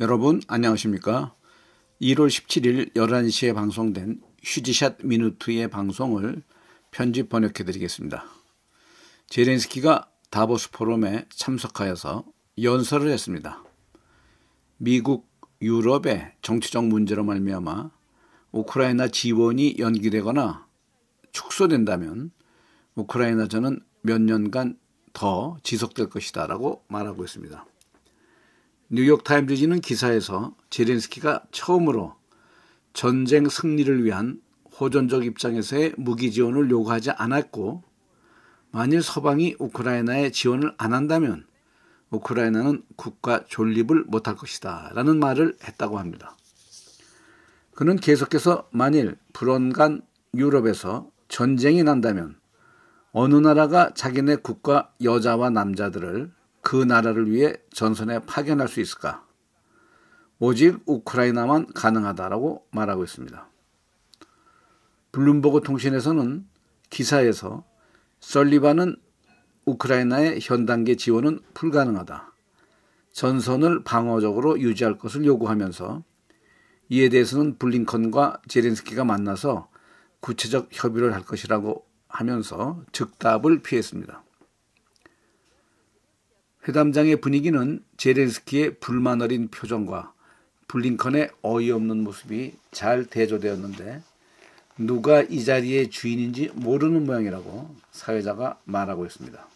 여러분 안녕하십니까? 1월 17일 11시에 방송된 휴지샷 미누트의 방송을 편집 번역해 드리겠습니다. 제렌스키가 다보스 포럼에 참석하여서 연설을 했습니다. 미국, 유럽의 정치적 문제로 말미암아 우크라이나 지원이 연기되거나 축소된다면 우크라이나전은 몇 년간 더 지속될 것이다라고 말하고 있습니다. 뉴욕타임즈지는 기사에서 제렌스키가 처음으로 전쟁 승리를 위한 호전적 입장에서의 무기 지원을 요구하지 않았고 만일 서방이 우크라이나에 지원을 안 한다면 우크라이나는 국가 존립을 못할 것이다 라는 말을 했다고 합니다. 그는 계속해서 만일 불언간 유럽에서 전쟁이 난다면 어느 나라가 자기네 국가 여자와 남자들을 그 나라를 위해 전선에 파견할 수 있을까? 오직 우크라이나만 가능하다라고 말하고 있습니다. 블룸버그 통신에서는 기사에서 썰리바는 우크라이나의 현 단계 지원은 불가능하다. 전선을 방어적으로 유지할 것을 요구하면서 이에 대해서는 블링컨과 제렌스키가 만나서 구체적 협의를 할 것이라고 하면서 즉답을 피했습니다. 회담장의 그 분위기는 제렌스키의 불만 어린 표정과 블링컨의 어이없는 모습이 잘 대조되었는데 누가 이 자리의 주인인지 모르는 모양이라고 사회자가 말하고 있습니다.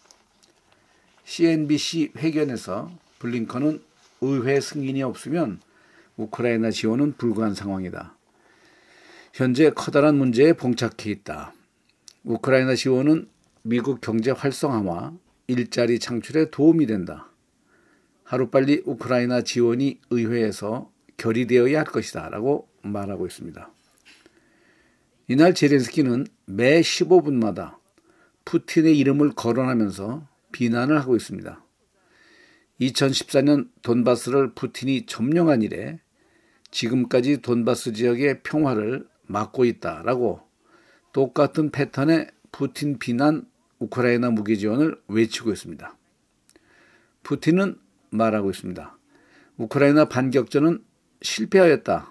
CNBC 회견에서 블링컨은 의회 승인이 없으면 우크라이나 지원은 불가한 상황이다. 현재 커다란 문제에 봉착해 있다. 우크라이나 지원은 미국 경제 활성화와 일자리 창출에 도움이 된다. 하루빨리 우크라이나 지원이 의회에서 결의되어야 할 것이다. 라고 말하고 있습니다. 이날 제렌스키는 매 15분마다 푸틴의 이름을 거론하면서 비난을 하고 있습니다. 2014년 돈바스를 푸틴이 점령한 이래 지금까지 돈바스 지역의 평화를 막고 있다라고 똑같은 패턴의 푸틴 비난 우크라이나 무기 지원을 외치고 있습니다. 푸틴은 말하고 있습니다. 우크라이나 반격전은 실패하였다.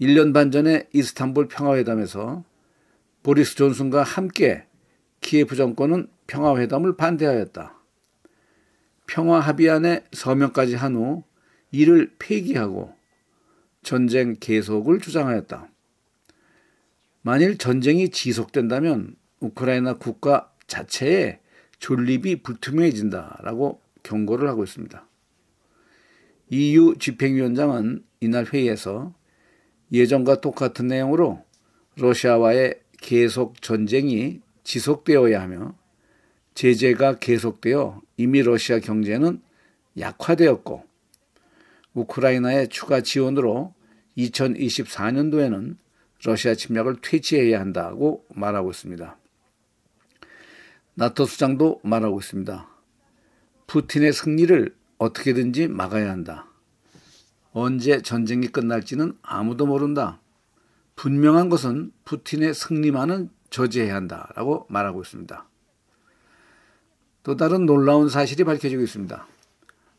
1년 반 전에 이스탄불 평화회담에서 보리스 존슨과 함께 키예프 정권은 평화회담을 반대하였다. 평화 합의안에 서명까지 한 후 이를 폐기하고 전쟁 계속을 주장하였다. 만일 전쟁이 지속된다면 우크라이나 국가 자체에 존립이 불투명해진다라고 경고를 하고 있습니다. EU 집행위원장은 이날 회의에서 예전과 똑같은 내용으로 러시아와의 계속 전쟁이 지속되어야 하며 제재가 계속되어 이미 러시아 경제는 약화되었고 우크라이나의 추가 지원으로 2024년도에는 러시아 침략을 퇴치해야 한다고 말하고 있습니다. 나토 수장도 말하고 있습니다. 푸틴의 승리를 어떻게든지 막아야 한다. 언제 전쟁이 끝날지는 아무도 모른다. 분명한 것은 푸틴의 승리만은 저지해야 한다. 라고 말하고 있습니다. 또 다른 놀라운 사실이 밝혀지고 있습니다.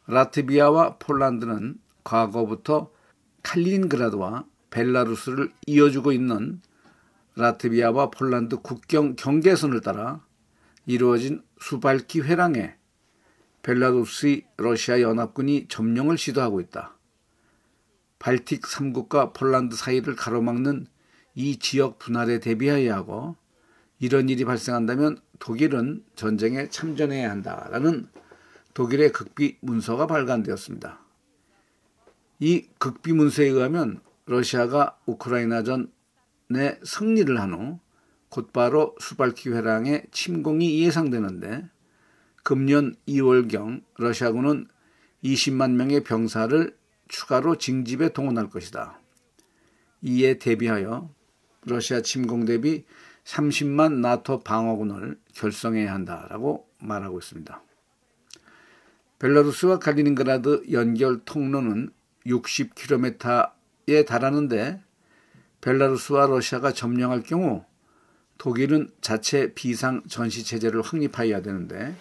라트비아와 폴란드는 과거부터 칼린그라드와 벨라루스를 이어주고 있는 라트비아와 폴란드 국경 경계선을 따라 이루어진 수발기 회랑에 벨라루스 의 러시아 연합군이 점령을 시도하고 있다. 발틱 3국과 폴란드 사이를 가로막는 이 지역 분할에 대비하여야 하고 이런 일이 발생한다면 독일은 전쟁에 참전해야 한다라는 독일의 극비 문서가 발간되었습니다. 이 극비 문서에 의하면 러시아가 우크라이나전에 승리를 한후 곧바로 수발키 회랑의 침공이 예상되는데 금년 2월경 러시아군은 20만 명의 병사를 추가로 징집에 동원할 것이다. 이에 대비하여 러시아 침공 대비 30만 나토 방어군을 결성해야 한다라고 말하고 있습니다. 벨라루스와 갈리닝그라드 연결 통로는 60km에 달하는데 벨라루스와 러시아가 점령할 경우 독일은 자체 비상 전시 체제를 확립하여야 되는데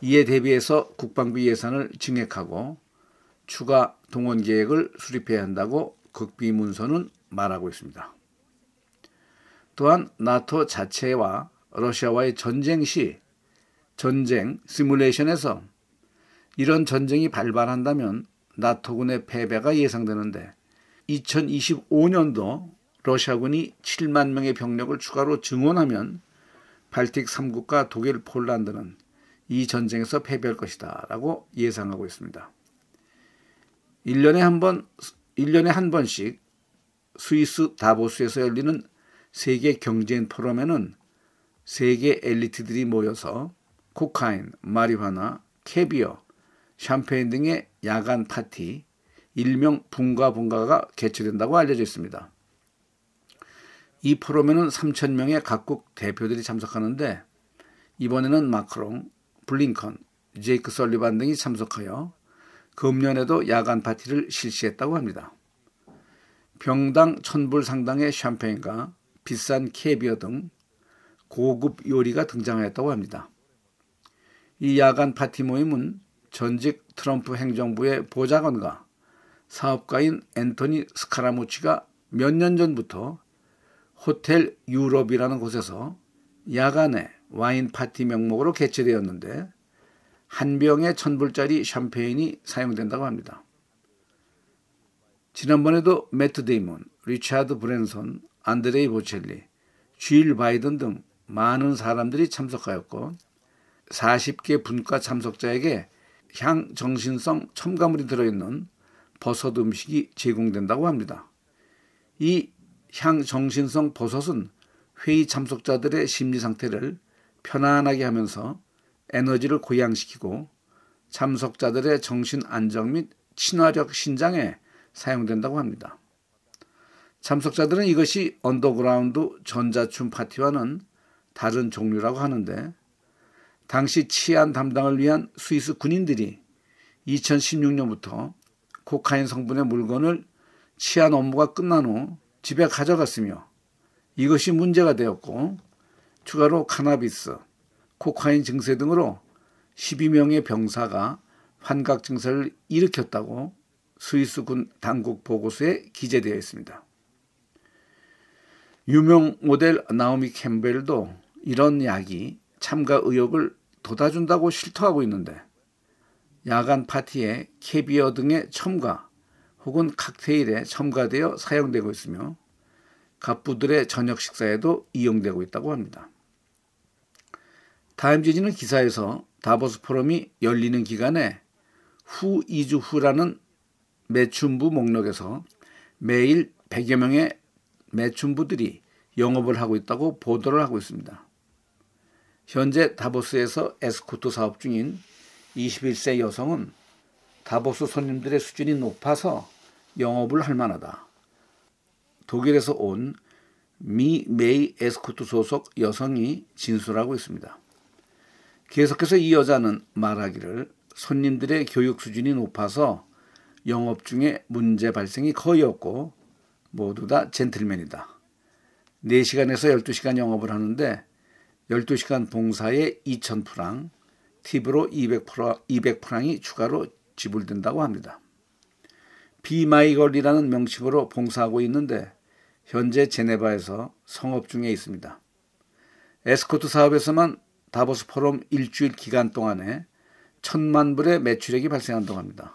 이에 대비해서 국방비 예산을 증액하고 추가 동원 계획을 수립해야 한다고 극비 문서는 말하고 있습니다. 또한 나토 자체와 러시아와의 전쟁 시 전쟁 시뮬레이션에서 이런 전쟁이 발발한다면 나토군의 패배가 예상되는데 2025년도 러시아군이 7만 명의 병력을 추가로 증원하면 발틱 3국과 독일, 폴란드는 이 전쟁에서 패배할 것이다 라고 예상하고 있습니다. 1년에 한 번, 1년에 한 번씩 스위스 다보스에서 열리는 세계 경제인 포럼에는 세계 엘리트들이 모여서 코카인, 마리화나, 캐비어, 샴페인 등의 야간 파티, 일명 붕가붕가가 개최된다고 알려져 있습니다. 이 2%면은 3천 명의 각국 대표들이 참석하는데 이번에는 마크롱, 블링컨, 제이크 설리반 등이 참석하여 금년에도 야간 파티를 실시했다고 합니다. 병당 천불 상당의 샴페인과 비싼 캐비어 등 고급 요리가 등장하였다고 합니다. 이 야간 파티 모임은 전직 트럼프 행정부의 보좌관과 사업가인 앤토니 스카라무치가 몇 년 전부터 호텔 유럽이라는 곳에서 야간에 와인 파티 명목으로 개최되었는데 한 병에 천불짜리 샴페인이 사용된다고 합니다. 지난번에도 매트 데이몬, 리차드 브랜 s 안드레이 보첼리, 쥐일 바이든 등 많은 사람들이 참석하였고 40개 분과 참석자에게 향 정신성 첨가물이 들어있는 버섯 음식이 제공된다고 합니다. 이 향정신성 버섯은 회의 참석자들의 심리 상태를 편안하게 하면서 에너지를 고양시키고 참석자들의 정신 안정 및 친화력 신장에 사용된다고 합니다. 참석자들은 이것이 언더그라운드 전자춤 파티와는 다른 종류라고 하는데 당시 치안 담당을 위한 스위스 군인들이 2016년부터 코카인 성분의 물건을 치안 업무가 끝난 후 집에 가져갔으며 이것이 문제가 되었고 추가로 카나비스, 코카인 증세 등으로 12명의 병사가 환각 증세를 일으켰다고 스위스 군 당국 보고서에 기재되어 있습니다. 유명 모델 나오미 캠벨도 이런 약이 참가 의욕을 돋아준다고 실토하고 있는데 야간 파티에 캐비어 등의 첨가 혹은 칵테일에 첨가되어 사용되고 있으며 갑부들의 저녁 식사에도 이용되고 있다고 합니다. 타임지지는 기사에서 다보스 포럼이 열리는 기간에 후 2주 후라는 매춘부 목록에서 매일 100여 명의 매춘부들이 영업을 하고 있다고 보도를 하고 있습니다. 현재 다보스에서 에스코트 사업 중인 21세 여성은 다보스 손님들의 수준이 높아서 영업을 할 만하다. 독일에서 온 미 메이 에스코트 소속 여성이 진술하고 있습니다. 계속해서 이 여자는 말하기를 손님들의 교육 수준이 높아서 영업 중에 문제 발생이 거의 없고 모두 다 젠틀맨이다. 4시간에서 12시간 영업을 하는데 12시간 봉사에 2,000프랑, 팁으로 200프랑, 이 추가로 지불된다고 합니다. 비마이걸이라는 명칭으로 봉사하고 있는데 현재 제네바에서 성업 중에 있습니다. 에스코트 사업에서만 다보스 포럼 일주일 기간 동안에 천만 불의 매출액이 발생한다고 합니다.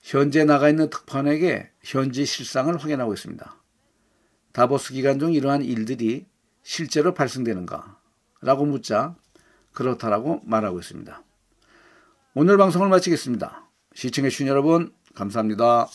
현재 나가 있는 특판에게 현지 실상을 확인하고 있습니다. 다보스 기간 중 이러한 일들이 실제로 발생되는가? 라고 묻자 그렇다라고 말하고 있습니다. 오늘 방송을 마치겠습니다. 시청해주신 여러분 감사합니다.